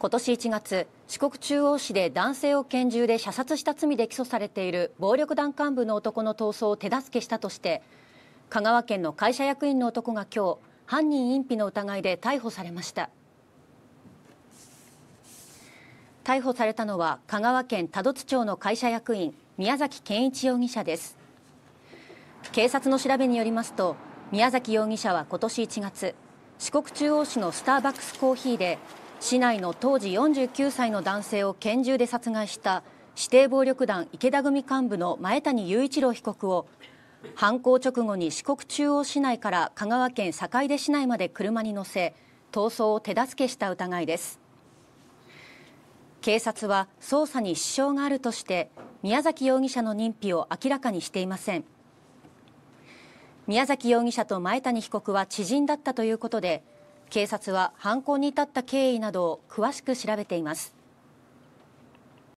今年1月四国中央市で男性を拳銃で射殺した罪で起訴されている暴力団幹部の男の逃走を手助けしたとして香川県の会社役員の男が今日犯人隠避の疑いで逮捕されました逮捕されたのは香川県多度津町の会社役員宮崎健一容疑者です警察の調べによりますと宮崎容疑者は今年1月四国中央市のスターバックスコーヒーで市内の当時49歳の男性を拳銃で殺害した指定暴力団池田組幹部の前谷雄一郎被告を犯行直後に四国中央市内から香川県坂出市内まで車に乗せ逃走を手助けした疑いです警察は捜査に支障があるとして宮崎容疑者の認否を明らかにしていません宮崎容疑者と前谷被告は知人だったということで警察は犯行に至った経緯などを詳しく調べています。